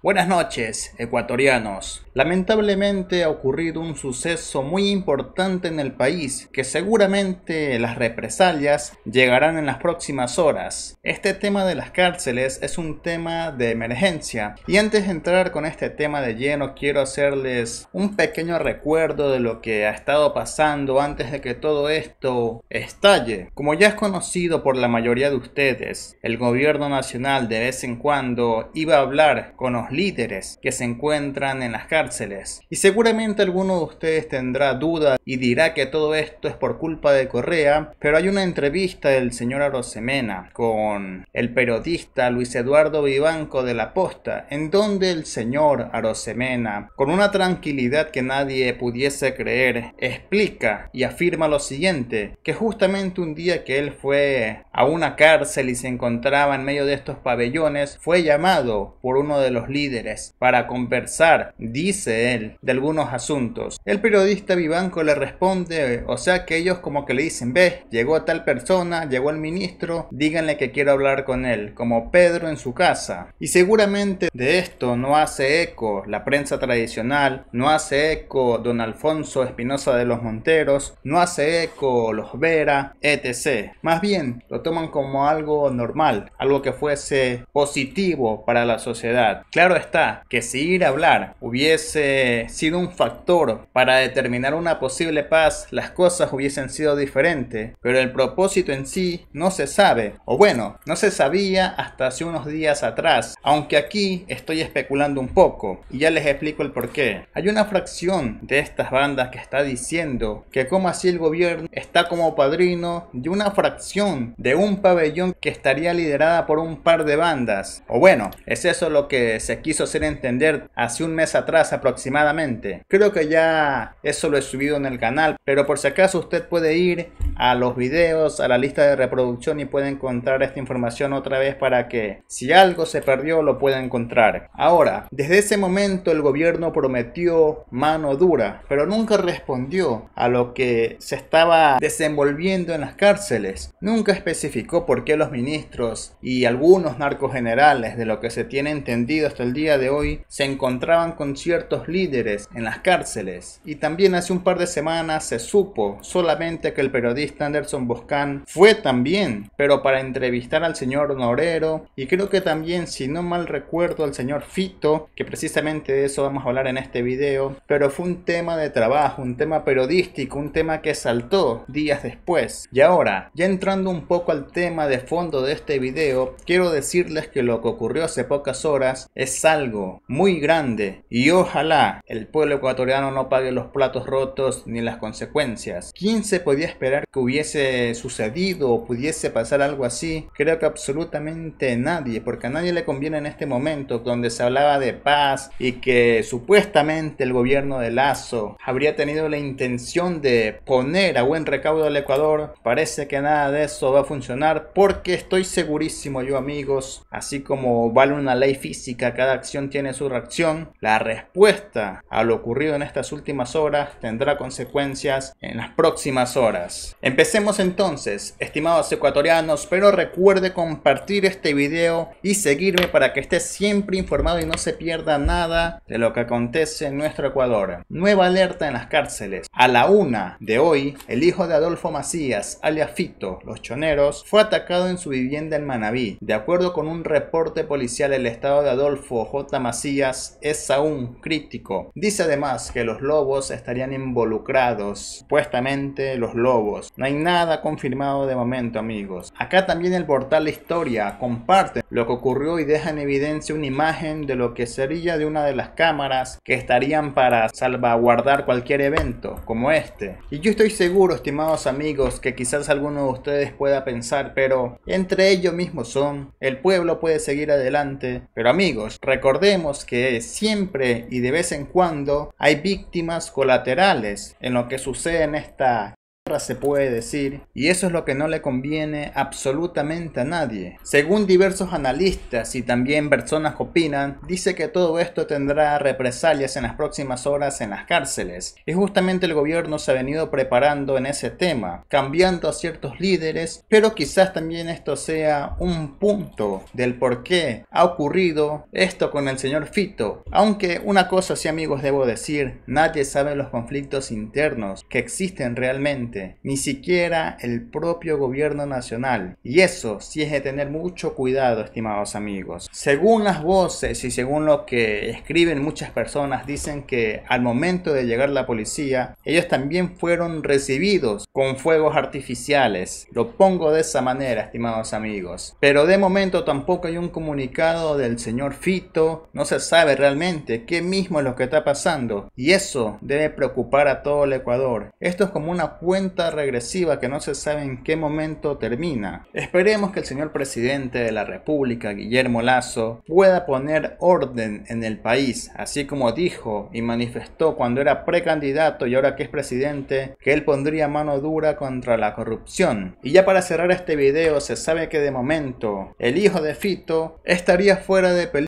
Buenas noches, ecuatorianos. Lamentablemente ha ocurrido un suceso muy importante en el país que seguramente las represalias llegarán en las próximas horas. Este tema de las cárceles es un tema de emergencia y antes de entrar con este tema de lleno quiero hacerles un pequeño recuerdo de lo que ha estado pasando antes de que todo esto estalle. Como ya es conocido por la mayoría de ustedes, el gobierno nacional de vez en cuando iba a hablar con los líderes que se encuentran en las cárceles. Y seguramente alguno de ustedes tendrá duda y dirá que todo esto es por culpa de Correa, pero hay una entrevista del señor Arosemena con el periodista Luis Eduardo Vivanco de la Posta, en donde el señor Arosemena, con una tranquilidad que nadie pudiese creer, explica y afirma lo siguiente, que justamente un día que él fue a una cárcel y se encontraba en medio de estos pabellones, fue llamado por uno de los líderes líderes para conversar, dice él, de algunos asuntos. El periodista Vivanco le responde, o sea que ellos como que le dicen, ve, llegó tal persona, llegó el ministro, díganle que quiero hablar con él, como Pedro en su casa. Y seguramente de esto no hace eco la prensa tradicional, no hace eco don Alfonso Espinosa de los Monteros, no hace eco los Vera, etc. Más bien, lo toman como algo normal, algo que fuese positivo para la sociedad. Claro está que si ir a hablar hubiese sido un factor para determinar una posible paz, las cosas hubiesen sido diferentes, pero el propósito en sí no se sabe, o bueno, no se sabía hasta hace unos días atrás, aunque aquí estoy especulando un poco, y ya les explico el por qué. Hay una fracción de estas bandas que está diciendo que como así el gobierno está como padrino de una fracción de un pabellón que estaría liderada por un par de bandas, o bueno, es eso lo que se quiso hacer entender hace un mes atrás aproximadamente. Creo que ya eso lo he subido en el canal, pero por si acaso usted puede ir a los videos, a la lista de reproducción y puede encontrar esta información otra vez para que si algo se perdió lo pueda encontrar. Ahora, desde ese momento el gobierno prometió mano dura, pero nunca respondió a lo que se estaba desenvolviendo en las cárceles. Nunca especificó por qué los ministros y algunos generales de lo que se tiene entendido hasta el el día de hoy se encontraban con ciertos líderes en las cárceles. Y también hace un par de semanas se supo solamente que el periodista Anderson Boscan fue también, pero para entrevistar al señor Norero y creo que también, si no mal recuerdo, al señor Fito, que precisamente de eso vamos a hablar en este video, pero fue un tema de trabajo, un tema periodístico, un tema que saltó días después. Y ahora, ya entrando un poco al tema de fondo de este video, quiero decirles que lo que ocurrió hace pocas horas es algo muy grande y ojalá el pueblo ecuatoriano no pague los platos rotos ni las consecuencias. ¿Quién se podía esperar que hubiese sucedido o pudiese pasar algo así? Creo que absolutamente nadie, porque a nadie le conviene en este momento donde se hablaba de paz y que supuestamente el gobierno de Lazo habría tenido la intención de poner a buen recaudo al Ecuador. Parece que nada de eso va a funcionar porque estoy segurísimo yo amigos, así como vale una ley física cada acción tiene su reacción. La respuesta a lo ocurrido en estas últimas horas tendrá consecuencias en las próximas horas. Empecemos entonces, estimados ecuatorianos, pero recuerde compartir este video y seguirme para que esté siempre informado y no se pierda nada de lo que acontece en nuestro Ecuador. Nueva alerta en las cárceles. A la una de hoy, el hijo de Adolfo Macías, alias Fito, los choneros, fue atacado en su vivienda en Manabí. De acuerdo con un reporte policial, el estado de Adolfo J. Macías es aún crítico. Dice además que los lobos estarían involucrados, supuestamente los lobos. No hay nada confirmado de momento amigos. Acá también el portal Historia comparte lo que ocurrió y deja en evidencia una imagen de lo que sería de una de las cámaras que estarían para salvaguardar cualquier evento como este. Y yo estoy seguro, estimados amigos, que quizás alguno de ustedes pueda pensar, pero entre ellos mismos son, el pueblo puede seguir adelante, pero amigos, Recordemos que siempre y de vez en cuando hay víctimas colaterales en lo que sucede en esta se puede decir, y eso es lo que no le conviene absolutamente a nadie. Según diversos analistas y también personas que opinan, dice que todo esto tendrá represalias en las próximas horas en las cárceles, y justamente el gobierno se ha venido preparando en ese tema, cambiando a ciertos líderes, pero quizás también esto sea un punto del por qué ha ocurrido esto con el señor Fito, aunque una cosa si amigos debo decir, nadie sabe los conflictos internos que existen realmente ni siquiera el propio gobierno nacional. Y eso sí es de tener mucho cuidado, estimados amigos. Según las voces y según lo que escriben muchas personas, dicen que al momento de llegar la policía, ellos también fueron recibidos con fuegos artificiales. Lo pongo de esa manera, estimados amigos. Pero de momento tampoco hay un comunicado del señor Fito, no se sabe realmente qué mismo es lo que está pasando. Y eso debe preocupar a todo el Ecuador. Esto es como una cuenta regresiva que no se sabe en qué momento termina. Esperemos que el señor presidente de la República, Guillermo Lazo, pueda poner orden en el país, así como dijo y manifestó cuando era precandidato y ahora que es presidente, que él pondría mano dura contra la corrupción. Y ya para cerrar este video, se sabe que de momento el hijo de Fito estaría fuera de peligro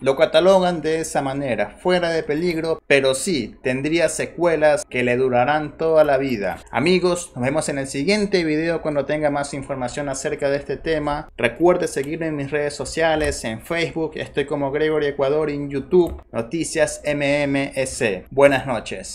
lo catalogan de esa manera, fuera de peligro, pero sí tendría secuelas que le durarán toda la vida. Amigos, nos vemos en el siguiente video cuando tenga más información acerca de este tema. Recuerde seguirme en mis redes sociales, en Facebook, estoy como Gregory Ecuador en YouTube, Noticias MMS. Buenas noches.